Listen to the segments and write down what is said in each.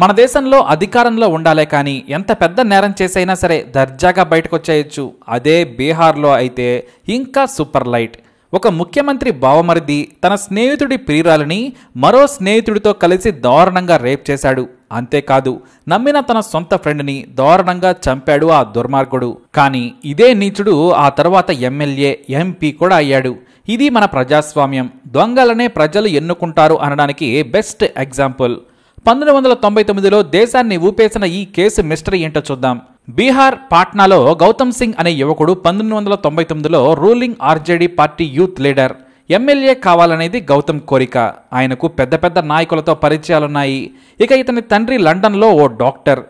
మన దేశంలో అధికారంలో ఉండాలే కానీ ఎంత పెద్ద నేరం చేసైనా సరే దర్జాగా బయటకు వచ్చేయచ్చు అదే బీహార్లో అయితే ఇంకా సూపర్ లైట్ ఒక ముఖ్యమంత్రి బావమరిది తన స్నేహితుడి ప్రియురాలని మరో స్నేహితుడితో కలిసి దారుణంగా రేప్ చేశాడు అంతేకాదు నమ్మిన తన సొంత ఫ్రెండ్ని దారుణంగా చంపాడు ఆ దుర్మార్గుడు కానీ ఇదే నీచుడు ఆ తర్వాత ఎమ్మెల్యే ఎంపీ కూడా అయ్యాడు ఇది మన ప్రజాస్వామ్యం దొంగలనే ప్రజలు ఎన్నుకుంటారు అనడానికి బెస్ట్ ఎగ్జాంపుల్ పంతొమ్మిది వందల తొంభై తొమ్మిదిలో దేశాన్ని ఊపేసిన ఈ కేసు మిస్టరీ ఏంటో చూద్దాం బీహార్ పాట్నాలో గౌతమ్ సింగ్ అనే యువకుడు పంతొమ్మిది వందల తొంభై తొమ్మిదిలో ruling RJD party youth leader MLA కావాలనేది గౌతమ్ కోరిక ఆయనకు పెద్ద పెద్ద నాయకులతో పరిచయాలున్నాయి ఇక ఇతని తండ్రి లండన్లో ఓ డాక్టర్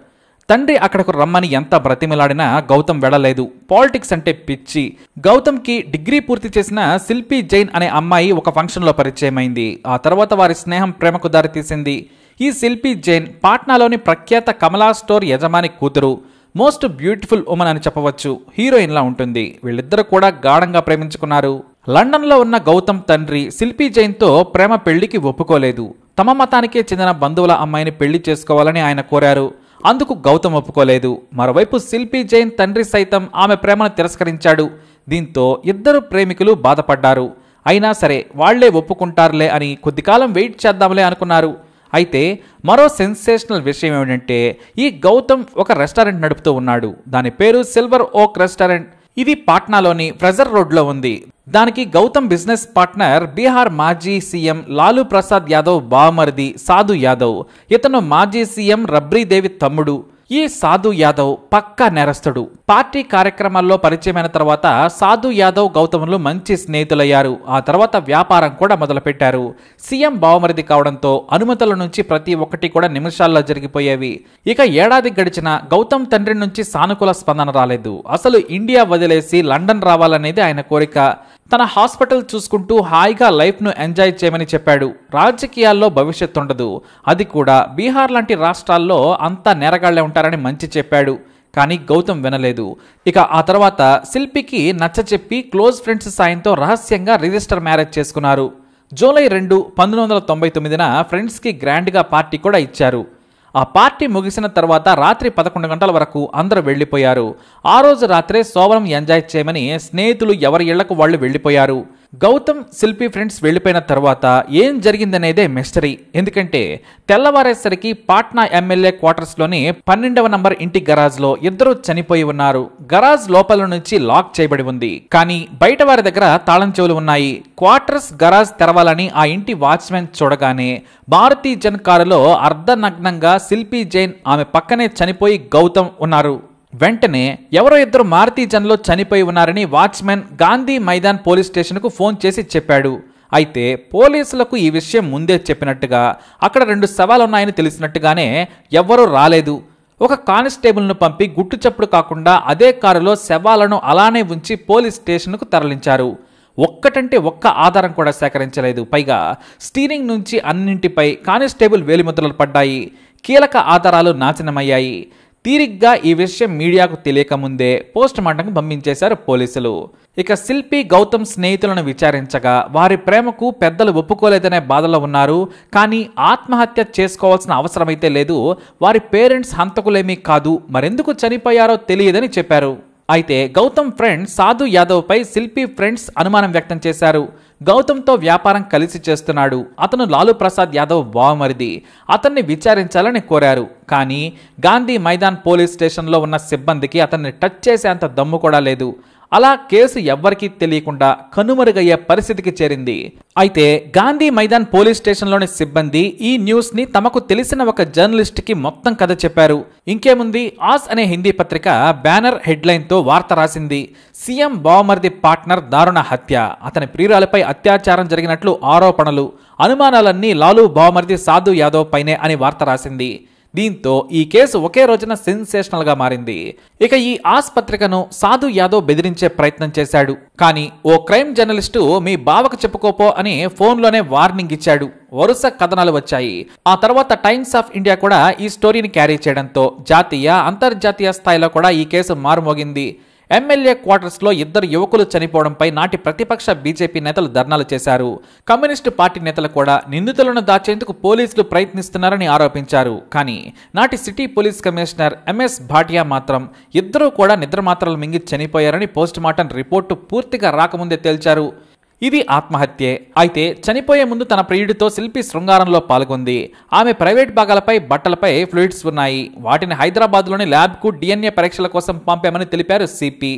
తండ్రి అక్కడకు రమ్మని ఎంత బ్రతిమిలాడినా గౌతమ్ వెళ్ళలేదు పాలిటిక్స్ అంటే పిచ్చి గౌతమ్కి డిగ్రీ పూర్తి చేసిన శిల్పి జైన్ అనే అమ్మాయి ఒక ఫంక్షన్లో పరిచయమైంది ఆ తర్వాత వారి స్నేహం ప్రేమకు దారితీసింది ఈ శిల్పి జైన్ పాట్నాలోని ప్రఖ్యాత కమలా స్టోర్ యజమాని కూతురు మోస్ట్ బ్యూటిఫుల్ ఉమెన్ అని చెప్పవచ్చు హీరోయిన్లా ఉంటుంది వీళ్ళిద్దరు కూడా గాఢంగా ప్రేమించుకున్నారు లండన్లో ఉన్న గౌతమ్ తండ్రి శిల్పి జైన్తో ప్రేమ పెళ్లికి ఒప్పుకోలేదు తమ మతానికే చెందిన బంధువుల అమ్మాయిని పెళ్లి చేసుకోవాలని ఆయన కోరారు అందుకు గౌతమ్ ఒప్పుకోలేదు మరోవైపు శిల్పి జైన్ తండ్రి సైతం ఆమె ప్రేమను తిరస్కరించాడు దీంతో ఇద్దరు ప్రేమికులు బాధపడ్డారు అయినా సరే వాళ్లే ఒప్పుకుంటారులే అని కొద్దికాలం వెయిట్ చేద్దాంలే అనుకున్నారు అయితే మరో సెన్సేషనల్ విషయం ఏమిటంటే ఈ గౌతమ్ ఒక రెస్టారెంట్ నడుపుతూ ఉన్నాడు దాని పేరు సిల్వర్ ఓక్ రెస్టారెంట్ ఇది పాట్నాలోని ఫ్రెజర్ రోడ్లో ఉంది దానికి గౌతమ్ బిజినెస్ పార్ట్నర్ బీహార్ మాజీ సీఎం లాలూ ప్రసాద్ యాదవ్ బామర్ది సాధు యాదవ్ ఇతను మాజీ సీఎం రబ్రీదేవి తమ్ముడు ఈ సాధు యాదవ్ పక్కా నేరస్తుడు పార్టీ కార్యక్రమాల్లో పరిచయమైన తర్వాత సాధు యాదవ్ గౌతములు మంచి స్నేహితులయ్యారు ఆ తర్వాత వ్యాపారం కూడా మొదలుపెట్టారు సీఎం బావమరిది కావడంతో అనుమతుల నుంచి ప్రతి ఒక్కటి కూడా నిమిషాల్లో జరిగిపోయేవి ఇక ఏడాది గడిచిన గౌతమ్ తండ్రి నుంచి సానుకూల స్పందన రాలేదు అసలు ఇండియా వదిలేసి లండన్ రావాలనేది ఆయన కోరిక తన హాస్పిటల్ చూసుకుంటూ హాయిగా లైఫ్ను ఎంజాయ్ చేయమని చెప్పాడు రాజకీయాల్లో భవిష్యత్తు ఉండదు అది కూడా బీహార్ లాంటి రాష్ట్రాల్లో అంతా నేరగాళ్లే ఉంటారని మంచి చెప్పాడు కానీ గౌతమ్ వినలేదు ఇక ఆ తర్వాత శిల్పికి నచ్చచెప్పి క్లోజ్ ఫ్రెండ్స్ సాయంతో రహస్యంగా రిజిస్టర్ మ్యారేజ్ చేసుకున్నారు జూలై రెండు పంతొమ్మిది వందల తొంభై తొమ్మిదిన ఫ్రెండ్స్కి గ్రాండ్గా పార్టీ కూడా ఇచ్చారు ఆ పార్టీ ముగిసిన తర్వాత రాత్రి పదకొండు గంటల వరకు అందరూ వెళ్ళిపోయారు ఆ రోజు రాత్రే సోవరం ఎంజాయ్ చేయమని స్నేహితులు ఎవరి ఇళ్లకు వాళ్ళు వెళ్ళిపోయారు గౌతమ్ శిల్పి ఫ్రెండ్స్ వెళ్ళిపోయిన తర్వాత ఏం జరిగిందనేదే మిస్టరీ ఎందుకంటే తెల్లవారేసరికి పాట్నా ఎమ్మెల్యే క్వార్టర్స్లోని పన్నెండవ నంబర్ ఇంటి గరాజ్లో ఇద్దరు చనిపోయి ఉన్నారు గరాజ్ లోపల నుంచి లాక్ చేయబడి ఉంది కానీ బయట వారి దగ్గర తాళం చెవులు ఉన్నాయి క్వార్టర్స్ గరాజ్ తెరవాలని ఆ ఇంటి వాచ్మెన్ చూడగానే మారుతి జన్ కారులో అర్ధనగ్నంగా శిల్పి జైన్ ఆమె పక్కనే చనిపోయి గౌతమ్ ఉన్నారు వెంటనే ఎవరో ఇద్దరు మారుతి జన్లో చనిపోయి ఉన్నారని వాచ్మెన్ గాంధీ మైదాన్ పోలీస్ స్టేషన్కు ఫోన్ చేసి చెప్పాడు అయితే పోలీసులకు ఈ విషయం ముందే చెప్పినట్టుగా అక్కడ రెండు సవాలున్నాయని తెలిసినట్టుగానే ఎవ్వరూ రాలేదు ఒక కానిస్టేబుల్ను పంపి గుట్టు చప్పుడు కాకుండా అదే కారులో శవాలను అలానే ఉంచి పోలీస్ స్టేషన్కు తరలించారు ఒక్కటంటే ఒక్క ఆధారం కూడా సేకరించలేదు పైగా స్టీరింగ్ నుంచి అన్నింటిపై కానిస్టేబుల్ వేలిముద్రలు పడ్డాయి కీలక ఆధారాలు నాశనమయ్యాయి తీరిగ్గా ఈ విషయం మీడియాకు తెలియకముందే పోస్ట్ మార్టంకు పంపించేశారు పోలీసులు ఇక శిల్పి గౌతమ్ స్నేహితులను విచారించగా వారి ప్రేమకు పెద్దలు ఒప్పుకోలేదనే బాధలో ఉన్నారు కానీ ఆత్మహత్య చేసుకోవాల్సిన అవసరమైతే లేదు వారి పేరెంట్స్ హంతకులేమీ కాదు మరెందుకు చనిపోయారో తెలియదని చెప్పారు అయితే గౌతమ్ ఫ్రెండ్ సాధు యాదవ్పై శిల్పి ఫ్రెండ్స్ అనుమానం వ్యక్తం చేశారు గౌతమ్తో వ్యాపారం కలిసి చేస్తున్నాడు అతను లాలూ ప్రసాద్ యాదవ్ బావమరిది అతన్ని విచారించాలని కోరారు కానీ గాంధీ మైదాన్ పోలీస్ స్టేషన్లో ఉన్న సిబ్బందికి అతన్ని టచ్ చేసే అంత దమ్ము కూడా లేదు అలా కేసు ఎవ్వరికీ తెలియకుండా కనుమరుగయ్యే పరిస్థితికి చేరింది అయితే గాంధీ మైదాన్ పోలీస్ స్టేషన్లోని సిబ్బంది ఈ న్యూస్ ని తమకు తెలిసిన ఒక జర్నలిస్ట్ కి మొత్తం కథ చెప్పారు ఇంకేముంది ఆస్ అనే హిందీ పత్రిక బ్యానర్ హెడ్లైన్ తో వార్త రాసింది సీఎం బావమర్ది పార్ట్నర్ దారుణ హత్య అతని ప్రియురాలపై అత్యాచారం జరిగినట్లు ఆరోపణలు అనుమానాలన్నీ లాలూ బావమర్ది సాధు యాదవ్ పైనే అని వార్త రాసింది దీంతో ఈ కేసు ఒకే రోజున సెన్సేషనల్ గా మారింది ఇక ఈ ఆస్పత్రికను సాధు యాదవ్ బెదిరించే ప్రయత్నం చేశాడు కానీ ఓ క్రైమ్ జర్నలిస్టు మీ బావకు చెప్పుకోపో అని ఫోన్లోనే వార్నింగ్ ఇచ్చాడు వరుస కథనాలు వచ్చాయి ఆ తర్వాత టైమ్స్ ఆఫ్ ఇండియా కూడా ఈ స్టోరీని క్యారీ చేయడంతో జాతీయ అంతర్జాతీయ స్థాయిలో కూడా ఈ కేసు మారుమోగింది ఎమ్మెల్యే క్వార్టర్స్లో ఇద్దరు యువకులు చనిపోవడంపై నాటి ప్రతిపక్ష బీజేపీ నేతలు ధర్నాలు చేశారు కమ్యూనిస్టు పార్టీ నేతలు కూడా నిందితులను దాచేందుకు పోలీసులు ప్రయత్నిస్తున్నారని ఆరోపించారు కానీ నాటి city police commissioner MS Bhatia మాత్రం ఇద్దరూ కూడా నిద్రమాత్రలు మింగి చనిపోయారని పోస్టుమార్టం రిపోర్టు పూర్తిగా రాకముందే తేల్చారు ఇది ఆత్మహత్యే అయితే చనిపోయే ముందు తన ప్రియుడితో శిల్పి శృంగారంలో పాల్గొంది ఆమె ప్రైవేట్ భాగాలపై బట్టలపై ఫ్లూయిడ్స్ ఉన్నాయి వాటిని హైదరాబాద్లోని ల్యాబ్కు డిఎన్ఏ పరీక్షల కోసం పంపామని తెలిపారు సిపి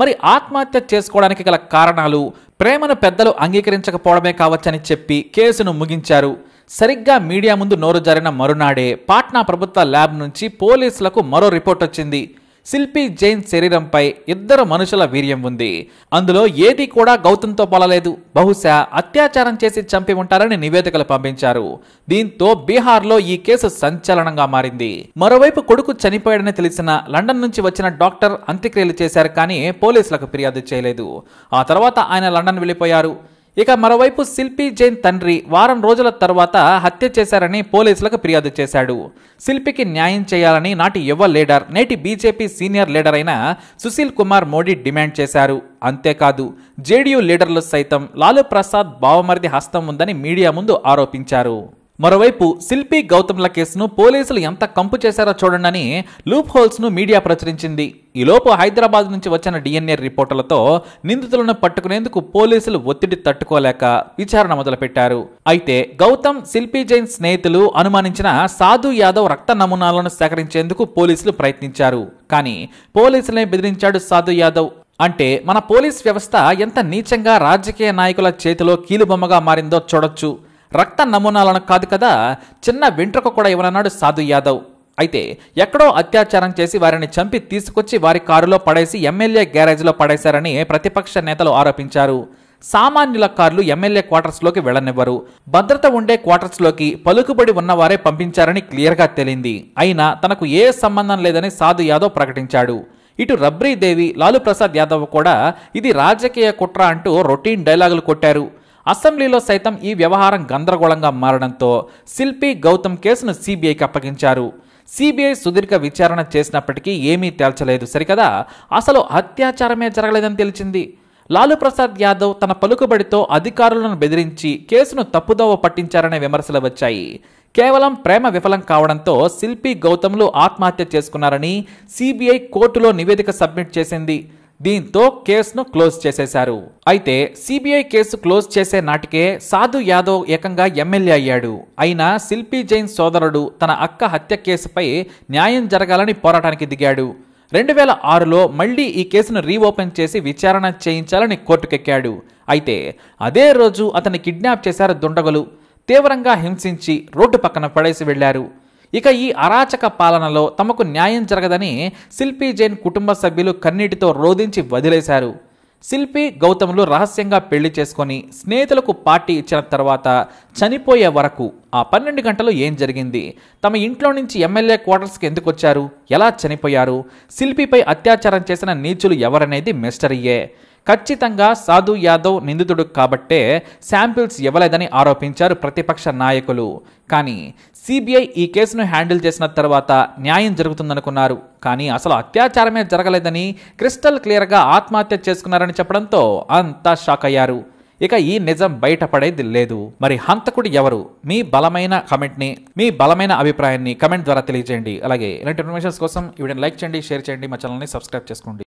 మరి ఆత్మహత్య చేసుకోవడానికి గల కారణాలు ప్రేమను పెద్దలు అంగీకరించకపోవడమే కావచ్చని చెప్పి కేసును ముగించారు సరిగ్గా మీడియా ముందు నోరు జారిన మరునాడే పాట్నా ప్రభుత్వ ల్యాబ్ నుంచి పోలీసులకు మరో రిపోర్ట్ వచ్చింది శిల్పి జైన్ శరీరంపై ఇద్దరు మనుషుల వీర్యం ఉంది అందులో ఏది కూడా గౌతమ్తో పొలలేదు బహుశా అత్యాచారం చేసి చంపి ఉంటారని నివేదికలు పంపించారు దీంతో బీహార్లో ఈ కేసు సంచలనంగా మారింది మరోవైపు కొడుకు చనిపోయాడని తెలిసిన లండన్ నుంచి వచ్చిన డాక్టర్ అంత్యక్రియలు చేశారు కానీ పోలీసులకు ఫిర్యాదు చేయలేదు ఆ తర్వాత ఆయన లండన్ వెళ్ళిపోయారు ఇక మరోవైపు శిల్పి జైన్ తండ్రి వారం రోజుల తర్వాత హత్య చేశారని పోలీసులకు ఫిర్యాదు చేశాడు శిల్పికి న్యాయం చేయాలని నాటి యువ లీడర్ నేటి బీజేపీ సీనియర్ లీడర్ అయిన సుశీల్ కుమార్ మోడీ డిమాండ్ చేశారు అంతేకాదు జేడీయూ లీడర్లు సైతం లాలూ ప్రసాద్ బావమరిది హస్తం ఉందని మీడియా ముందు ఆరోపించారు మరోవైపు శిల్పి గౌతమ్ల కేసును పోలీసులు ఎంత కంపు చేశారో చూడండి లూప్ హోల్స్ను మీడియా ప్రచురించింది ఈలోపు హైదరాబాద్ నుంచి వచ్చిన డిఎన్ఏ రిపోర్టులతో నిందితులను పట్టుకునేందుకు పోలీసులు ఒత్తిడి తట్టుకోలేక విచారణ మొదలుపెట్టారు అయితే గౌతమ్ శిల్పి జైన్ స్నేహితులు అనుమానించిన సాధు యాదవ్ రక్త నమూనాలను సేకరించేందుకు పోలీసులు ప్రయత్నించారు కానీ పోలీసులే బెదిరించాడు సాధు యాదవ్ అంటే మన పోలీస్ వ్యవస్థ ఎంత నీచంగా రాజకీయ నాయకుల చేతిలో కీలుబొమ్మగా మారిందో చూడొచ్చు రక్త నమూనాలను కాదు కదా చిన్న వెంట్రుక కూడా ఇవ్వనన్నాడు సాధు యాదవ్ అయితే ఎక్కడో అత్యాచారం చేసి వారిని చంపి తీసుకొచ్చి వారి కారులో పడేసి ఎమ్మెల్యే గ్యారేజ్లో పడేశారని ప్రతిపక్ష నేతలు ఆరోపించారు సామాన్యుల కార్లు ఎమ్మెల్యే క్వార్టర్స్లోకి వెళ్లనివ్వరు భద్రత ఉండే క్వార్టర్స్లోకి పలుకుబడి ఉన్నవారే పంపించారని క్లియర్గా తేలింది అయినా తనకు ఏ సంబంధం లేదని సాధు యాదవ్ ప్రకటించాడు ఇటు రబ్రీదేవి లాలూ ప్రసాద్ యాదవ్ కూడా ఇది రాజకీయ కుట్ర అంటూ రొటీన్ డైలాగులు కొట్టారు అసెంబ్లీలో సైతం ఈ వ్యవహారం గందరగోళంగా మారడంతో శిల్పి గౌతమ్ కేసును సిబిఐకి అప్పగించారు సిబిఐ సుదీర్ఘ విచారణ చేసినప్పటికీ ఏమీ తేల్చలేదు సరికదా అసలు అత్యాచారమే జరగలేదని తెలిసింది లాలూ ప్రసాద్ యాదవ్ తన పలుకుబడితో అధికారులను బెదిరించి కేసును తప్పుదోవ పట్టించారనే విమర్శలు వచ్చాయి కేవలం ప్రేమ విఫలం కావడంతో శిల్పి గౌతమ్లు ఆత్మహత్య చేసుకున్నారని సిబిఐ కోర్టులో నివేదిక సబ్మిట్ చేసింది దీంతో కేసును క్లోజ్ చేసేశారు అయితే సిబిఐ కేసు క్లోజ్ చేసే నాటికే సాధు యాదవ్ ఏకంగా ఎమ్మెల్యే అయ్యాడు అయినా శిల్పి జైన్ సోదరుడు తన అక్క హత్య కేసుపై న్యాయం జరగాలని పోరాటానికి దిగాడు రెండు వేల ఆరులో మళ్లీ ఈ కేసును రీఓపెన్ చేసి విచారణ చేయించాలని కోర్టుకెక్కాడు అయితే అదే రోజు అతన్ని కిడ్నాప్ చేశారు దుండగులు తీవ్రంగా హింసించి రోడ్డు పక్కన పడేసి వెళ్లారు ఇక ఈ అరాచక పాలనలో తమకు న్యాయం జరగదని శిల్పీ జైన్ కుటుంబ సభ్యులు కన్నీటితో రోధించి వదిలేశారు శిల్పి గౌతములు రహస్యంగా పెళ్లి చేసుకొని స్నేహితులకు పార్టీ ఇచ్చిన తర్వాత చనిపోయే వరకు ఆ పన్నెండు గంటలు ఏం జరిగింది తమ ఇంట్లో నుంచి ఎమ్మెల్యే క్వార్టర్స్కి ఎందుకు వచ్చారు ఎలా చనిపోయారు శిల్పిపై అత్యాచారం చేసిన నీచులు ఎవరనేది మిస్టరీయే ఖచ్చితంగా సాధు యాదవ్ నిందితుడు కాబట్టే శాంపిల్స్ ఇవ్వలేదని ఆరోపించారు ప్రతిపక్ష నాయకులు కానీ సిబిఐ ఈ కేసును హ్యాండిల్ చేసిన తర్వాత న్యాయం జరుగుతుందనుకున్నారు కానీ అసలు అత్యాచారమే జరగలేదని క్రిస్టల్ క్లియర్గా ఆత్మహత్య చేసుకున్నారని చెప్పడంతో అంతా షాక్ అయ్యారు ఇక ఈ నిజం బయటపడేది లేదు మరి హంతకుడు ఎవరు మీ బలమైన కమెంట్ని మీ బలమైన అభిప్రాయాన్ని కమెంట్ ద్వారా తెలియజేయండి అలాగే ఇలాంటి ఇన్ఫర్మేషన్స్ కోసం ఈ వీడియోని లైక్ చేయండి షేర్ చేయండి మా ఛానల్ని సబ్స్క్రైబ్ చేసుకోండి